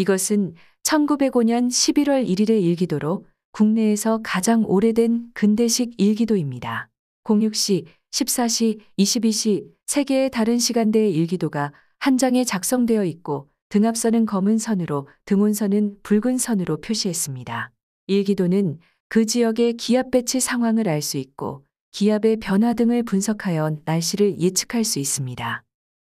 이것은 1905년 11월 1일의 일기도로 국내에서 가장 오래된 근대식 일기도입니다. 06시, 14시, 22시 세 개의 다른 시간대의 일기도가 한 장에 작성되어 있고 등합선은 검은 선으로 등온선은 붉은 선으로 표시했습니다. 일기도는 그 지역의 기압 배치 상황을 알 수 있고 기압의 변화 등을 분석하여 날씨를 예측할 수 있습니다.